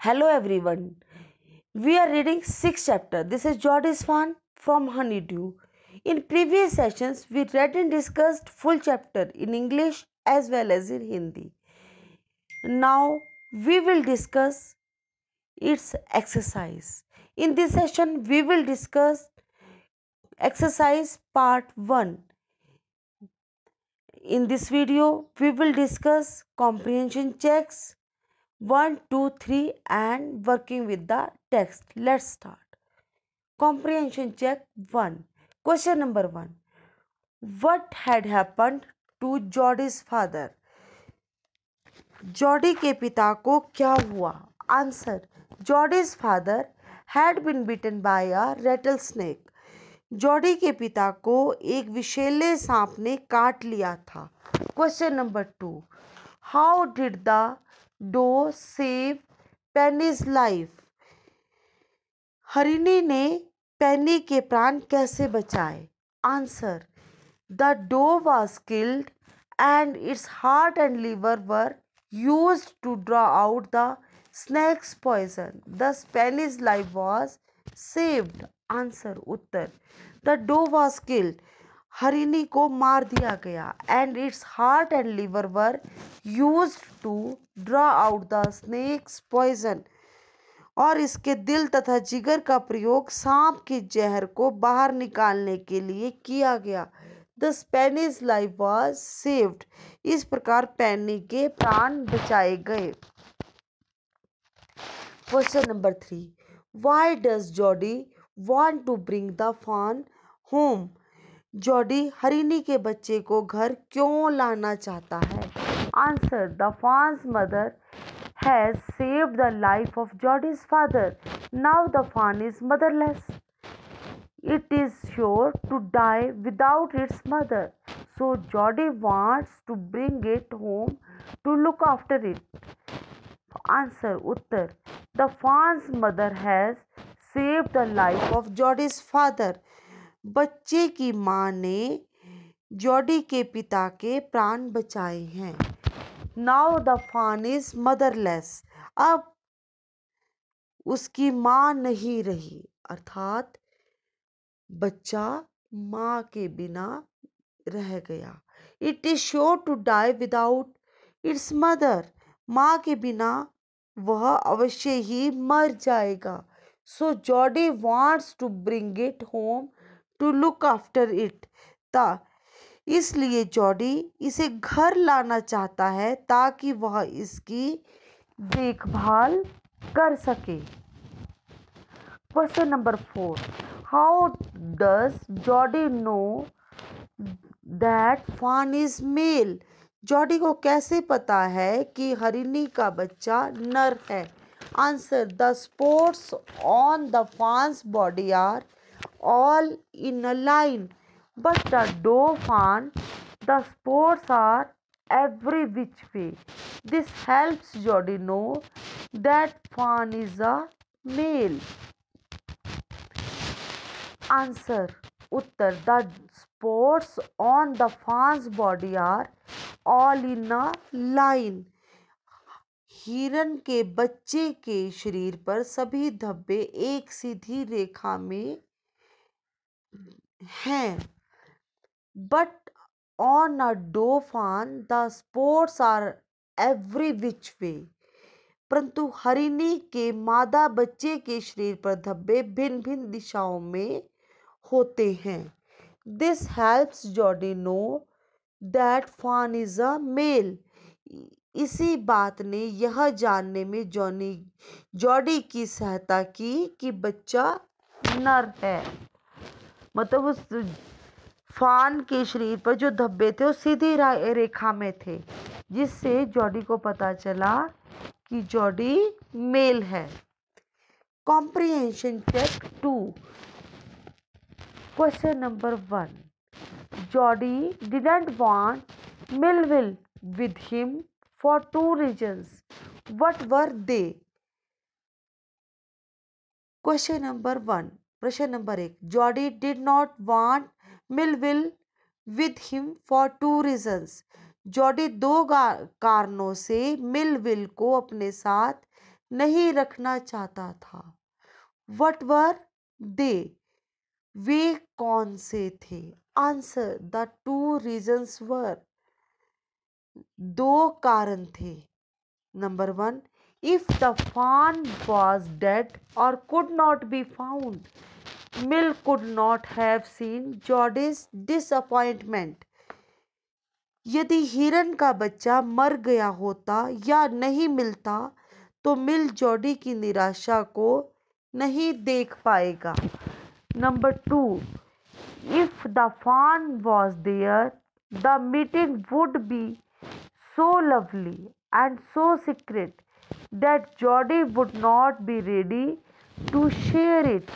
Hello everyone. We are reading 6th chapter. This is Jordi Swan from Honeydew. In previous sessions, we read and discussed full chapter in English as well as in Hindi. Now we will discuss its exercise. In this session, we will discuss exercise part 1. In this video, we will discuss comprehension checks, one two three and working with the text let start comprehension check one question number one what had happen to Jody's father Jody के पिता को क्या हुआ answer Jody's father had been bitten by a rattle snake Jody के पिता को एक विशेले सांप ने काट लिया था question number two how did the doe save Penny's life हरिणी ने पेनी के प्राण कैसे बचाए answer the doe was killed and its heart and liver were use to draw out the snake's poison the Penny's life was saved answer उत्तर the doe was killed हरिणी को मार दिया गया and its heart and liver were use to draw out the snake's poison और इसके दिल तथा जिगर का प्रयोग सांप के जहर को बाहर निकालने के लिए किया गया the Penny's life was saved इस प्रकार पैनी के प्राण बचाए गए question number three why does Jody want to bring the fawn home Jody हरिनी के बच्चे को घर क्यों लाना चाहता है answer the fawn's mother has save the life of Jody's father now the fawn is motherless it is sure to die without its mother so Jody wants to bring it home to look after it answer उत्तर the fawn's mother has save the life of Jody's father बच्चे की मां ने Jordi के पिता के प्राण बचाए हैं now the fawn is motherless अब उसकी माँ नहीं रही अर्थात बच्चा माँ के बिना रह गया it is sure to die without its mother माँ के बिना वह अवश्य ही मर जाएगा so Jody wants to bring it home to look after it ता इसलिए जॉडी इसे घर लाना चाहता है ताकि वह इसकी देखभाल कर सके question number four how does Jody know that fawn is male Jody को कैसे पता है कि हरिणी का बच्चा नर है answer the spots on the fawn's body are all in a line but the dauphin the spores are every which way this helps you to know that fawn is a male answer uttar the spots on the fawn's body are all in a line हिरन के बच्चे के शरीर पर सभी धब्बे एक सीधी रेखा में हैं but on a doe fawn the spots are every which way परंतु हरिणी के मादा बच्चे के शरीर पर धब्बे भिन्न भिन्न दिशाओं में होते हैं this helps Jody know that fawn is a male इसी बात ने यह जानने में जॉनी जॉडी की सहायता की कि बच्चा नर है मतलब उस फान के शरीर पर जो धब्बे थे वो सीधी रेखा में थे जिससे जॉडी को पता चला कि जॉडी मेल है comprehension check two question number one Jody didn't want Millwheel with him for two reasons what were they question number one प्रश्न नंबर एक Jody did not want Millwheel with him for two reasons Jody दो कारणों से मिल will को अपने साथ नहीं रखना चाहता था वट वर दे वे कौन से थे answer the two reasons were दो कारण थे number one if the fawn was dead और could not be found Millwheel could not have seen Jody's disappointment यदि हिरन का बच्चा मर गया होता या नहीं मिलता तो मिल जॉडी की निराशा को नहीं देख पाएगा number two if the fawn was there the meeting would be so lovely and so secret that Jody would not be ready to share it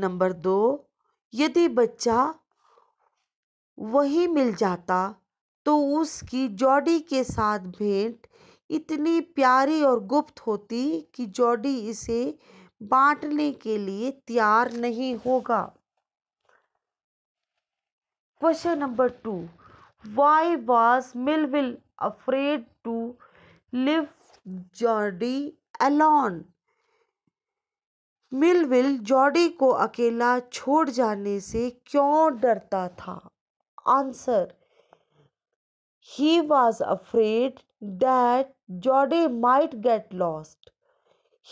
number दो यदि बच्चा वही मिल जाता तो उसकी जॉडी के साथ भेंट इतनी प्यारी और गुप्त होती कि जॉडी इसे बांटने के लिए तैयार नहीं होगा question number two why was Millwheel afraid to leave Jody alone Millwheel Jody को अकेला छोड़ जाने से क्यों डरता था answer he was afraid that Jody might get lost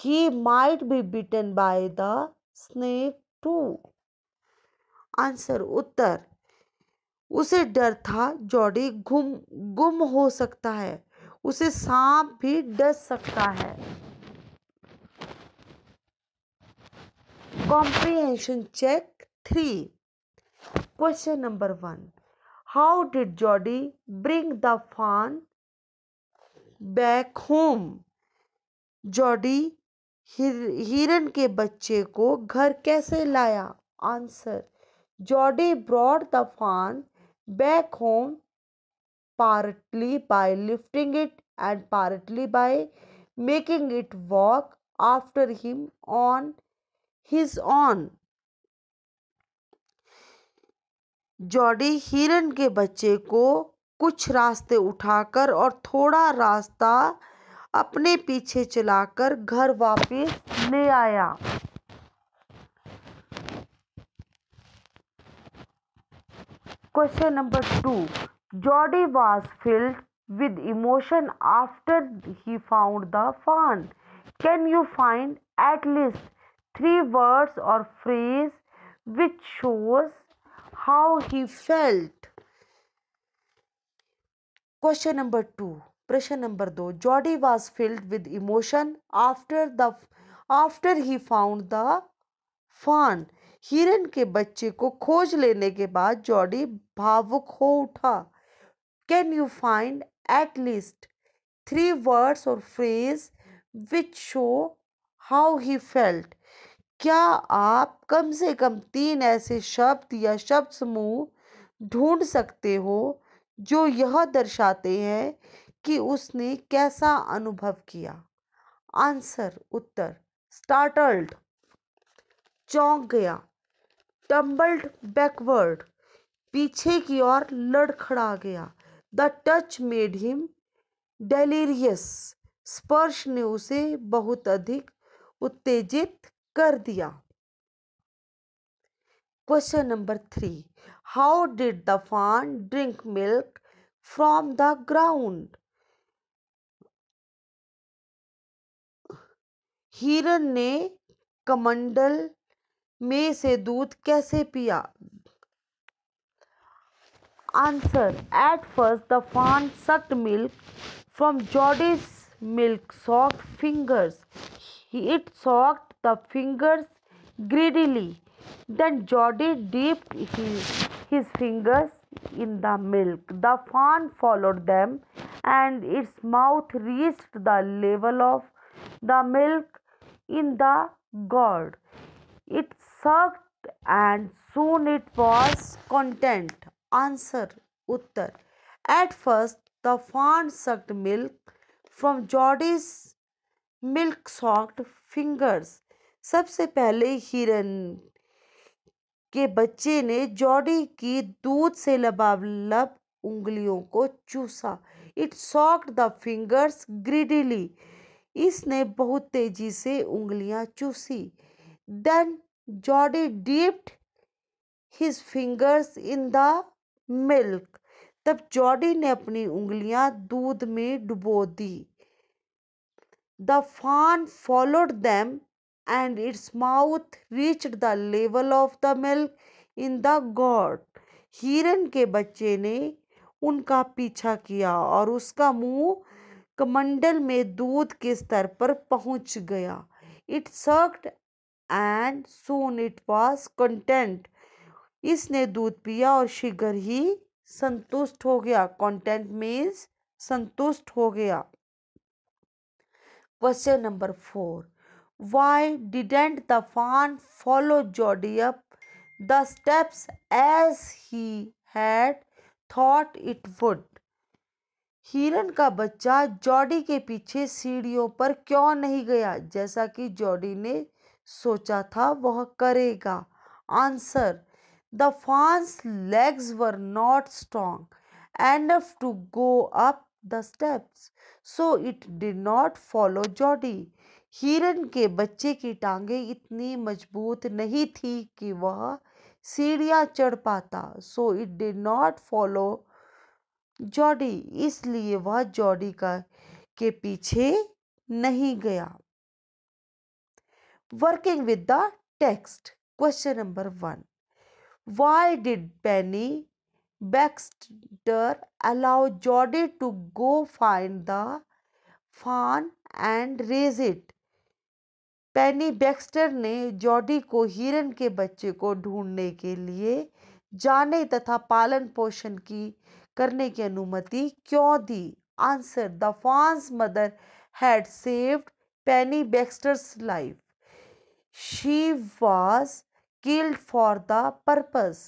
he might be bitten by the snake too answer उत्तर उसे डर था जॉडी गुम गुम हो सकता है उसे सांप भी डस सकता है comprehension check three question number one how did Jody bring the fawn back home Jody हिरन के बच्चे को घर कैसे लाया answer Jody brought the fawn back home partly by lifting it and partly by making it walk after him on his own Jody हिरन के बच्चे को कुछ रास्ते उठाकर और थोड़ा रास्ता अपने पीछे चलाकर घर वापस ले आया question number two Jody was filled with emotion after he found the fawn can you find at least three words or phrase which shows how he felt question number 2 प्रश्न नंबर दो Jody was filled with emotion after the after he found the fawn हिरन के बच्चे को खोज लेने के बाद जॉडी भावुक हो उठा can you find at least three words और phrase which show how he felt क्या आप कम से कम तीन ऐसे शब्द या शब्द समूह ढूंढ सकते हो जो यह दर्शाते हैं कि उसने कैसा अनुभव किया आंसर उत्तर स्टार्टल्ड चौंक गया टम्बल्ड बैकवर्ड पीछे की ओर लड़खड़ा गया the touch made him delirious स्पर्श ने उसे बहुत अधिक उत्तेजित कर दिया question number three how did the fawn drink milk from the ground हिरन ने कमंडल में से दूध कैसे पिया answer at first the fawn sucked milk from Jody's milk soaked fingers it sucked the fingers greedily. Then Jody dipped his, his fingers in the milk. The fawn followed them, and its mouth reached the level of the milk in the gourd. It sucked, and soon it was content. Answer Uttar. At first, the fawn sucked milk from Jody's milk soaked fingers सबसे पहले हिरन के बच्चे ने Jordi की दूध से लबालब उंगलियों को चूसा it sucked the fingers greedily इसने बहुत तेजी से उंगलियां चूसी then Jody dipped his fingers in the milk तब जॉडी ने अपनी उंगलियां दूध में डुबो दी the fawn followed them and its mouth reached the level of the milk in the gourd. हिरन के बच्चे ने उनका पीछा किया और उसका मुंह कमंडल में दूध के स्तर पर पहुंच गया it sucked and soon it was content इसने दूध पिया और शीघ्र ही संतुष्ट हो गया कंटेंट मीन्स संतुष्ट हो गया question number four why didn't the fawn follow jody up the steps as he had thought it would हिरन का बच्चा जॉडी के पीछे सीढ़ियों पर क्यों नहीं गया जैसा कि जॉडी ने सोचा था वह करेगा answer the fawn's legs were not strong and to go up the steps so it did not follow Jody हिरण के बच्चे की टांगे इतनी मजबूत नहीं थी कि वह सीढ़ियाँ चढ़ पाता so it did not follow Jody इसलिए वह जॉडी का के पीछे नहीं गया working with the text question number one why did Penny Baxter allow Jody to go find the fawn and raise it Penny Baxter ने जॉडी को हिरन के बच्चे को ढूंढने के लिए जाने तथा पालन पोषण की करने की अनुमति क्यों दी answer the fawn's mother had saved Penny Baxter's life she was killed for the purpose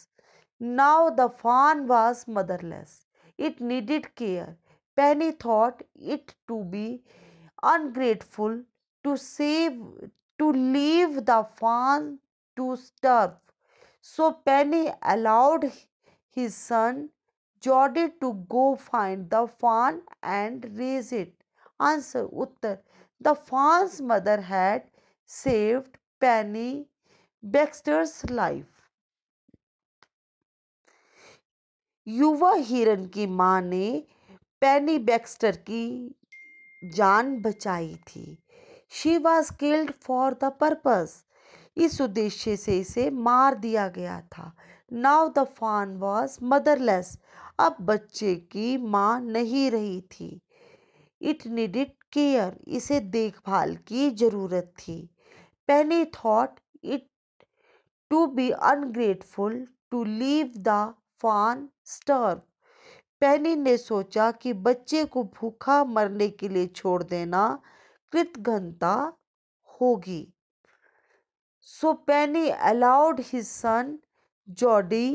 now the fawn was motherless it needed care Penny thought it to be ungrateful to save to leave the farm to starve. So Penny allowed his son Jody to go find the fawn and raise it. Answer Uttar. The fawn's mother had saved Penny Baxter's life. युवा हिरन की माँ ने पैनी Baxter की जान बचाई थी she was killed for the purpose इस उद्देश्य से इसे मार दिया गया था नाव द फान वॉज मदरलेस अब बच्चे की माँ नहीं रही थी इट नीड इट केयर इसे देखभाल की जरूरत थी Penny thought it to be ungrateful to leave the fawn starve Penny ने सोचा कि बच्चे को भूखा मरने के लिए छोड़ देना कृतघ्नता होगी so Penny allowed his son Jody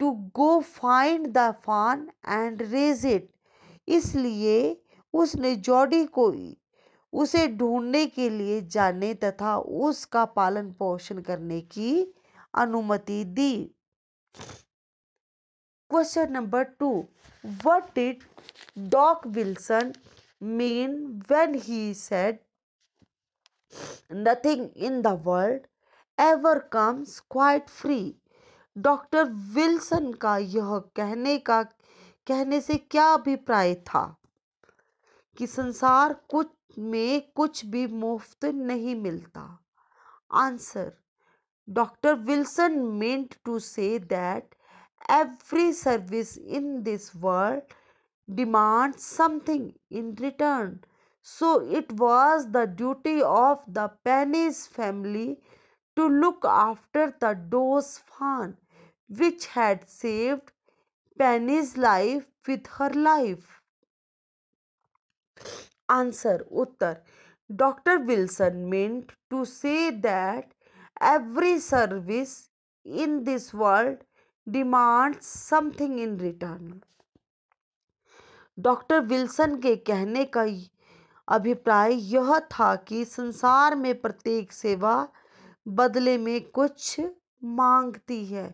to go find the fawn and raise it इसलिए उसने जॉडी को उसे ढूंढने के लिए जाने तथा उसका पालन पोषण करने की अनुमति दी question number two what it doc Wilson mean when he said, Nothing in the world ever comes quite free. Doctor Wilson का यह कहने का कहने से क्या अभिप्राय था कि संसार कुछ में कुछ भी मुफ्त नहीं मिलता answer doctor Wilson meant to say that every service in this world demands something in return. So it was the duty of the Penny's family to look after the Doe's farm, which had saved Penny's life with her life. Answer Uttar Dr. Wilson meant to say that every service in this world demands something in return. Doctor Wilson के कहने का अभिप्राय यह था कि संसार में प्रत्येक सेवा बदले में कुछ मांगती है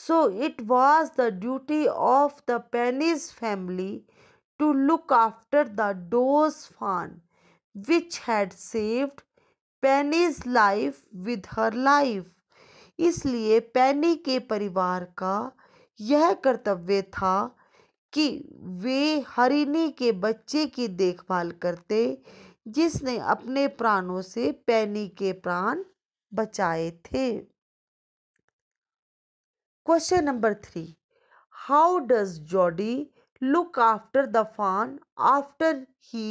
so it was the duty of the Penny's family to look after the doe's fawn which had saved Penny's life with her life इसलिए पैनी के परिवार का यह कर्तव्य था कि वे हरिणी के बच्चे की देखभाल करते जिसने अपने प्राणों से पैनी के प्राण बचाए थे question number three how does Jody look after the fawn after he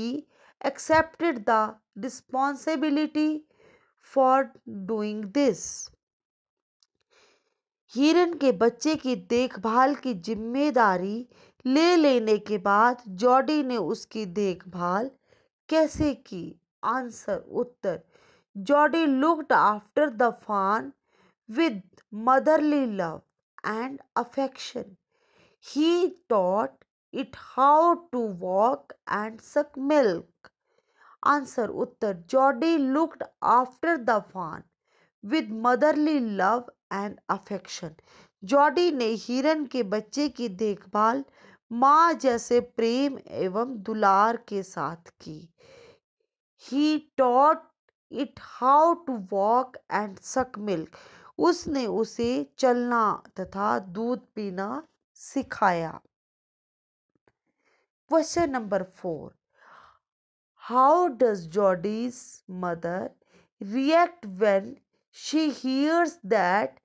accepted the responsibility for doing this हिरन के बच्चे की देखभाल की जिम्मेदारी ले लेने के बाद जॉडी ने उसकी देखभाल कैसे की आंसर उत्तर Jody looked after the fawn with motherly love and affection he taught it how to walk and suck milk answer उत्तर Jody looked after the fawn with motherly love and affection Jody ने हिरन के बच्चे की देखभाल माँ जैसे प्रेम एवं दुलार के साथ की he taught it how to walk and suck milk उसने उसे चलना तथा दूध पीना सिखाया question number four how does Jody's mother react when she hears that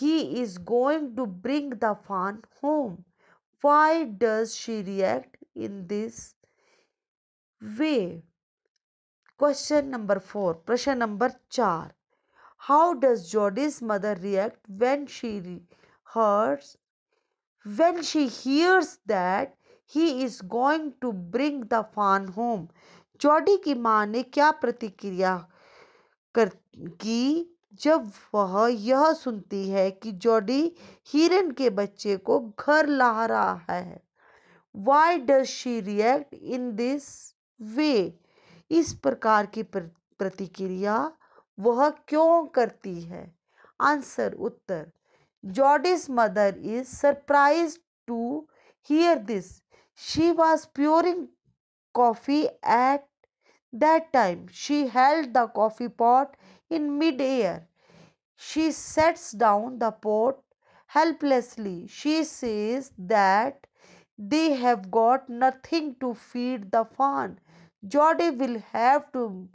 he is going to bring the fawn home why does she react in this way question number 4 question number 4 how does Jody's mother react when she hears when she hears that he is going to bring the fan home? Jody की माँ ने क्या प्रतिक्रिया की जब वह यह सुनती है कि जॉडी हिरन के बच्चे को घर ला रहा है why does she react in this way इस प्रकार की प्रतिक्रिया वह क्यों करती है आंसर उत्तर Jody's mother is surprise to hear this she was pouring coffee at That time she held the coffee pot in mid-air. She sets down the pot helplessly. She says that they have got nothing to feed the fawn. Jody will have to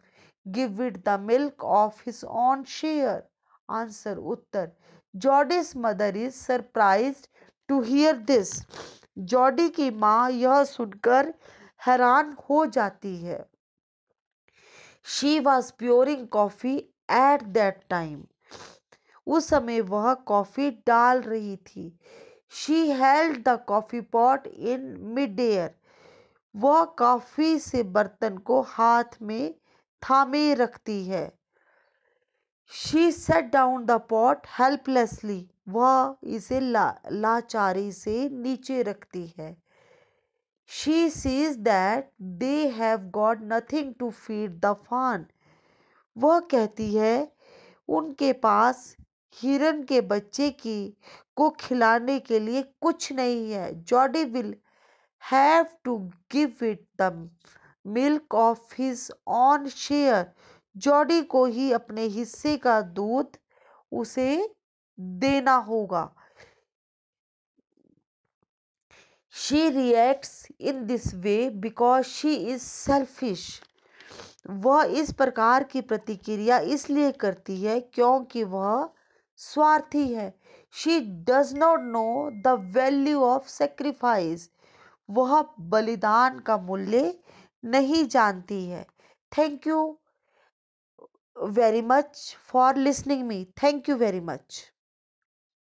give it the milk of his own share. Answer Uttar. Jody's mother is surprised to hear this. Jody की माँ यह सुनकर हैरान हो जाती है she was pouring coffee at that time उस समय वह कॉफ़ी डाल रही थी she held the coffee pot in mid air वह कॉफ़ी से बर्तन को हाथ में थामे रखती है she set down the pot helplessly वह इसे ला लाचारी से नीचे रखती है She sees that they have got nothing to feed the fawn. वह कहती है उनके पास हिरन के बच्चे की को खिलाने के लिए कुछ नहीं है Jody will have to give it the milk of his own share Jody को ही अपने हिस्से का दूध उसे देना होगा she reacts in this way because she is selfish वह इस प्रकार की प्रतिक्रिया इसलिए करती है क्योंकि वह स्वार्थी है she does not know the value of sacrifice वह बलिदान का मूल्य नहीं जानती है thank you very much for listening me thank you very much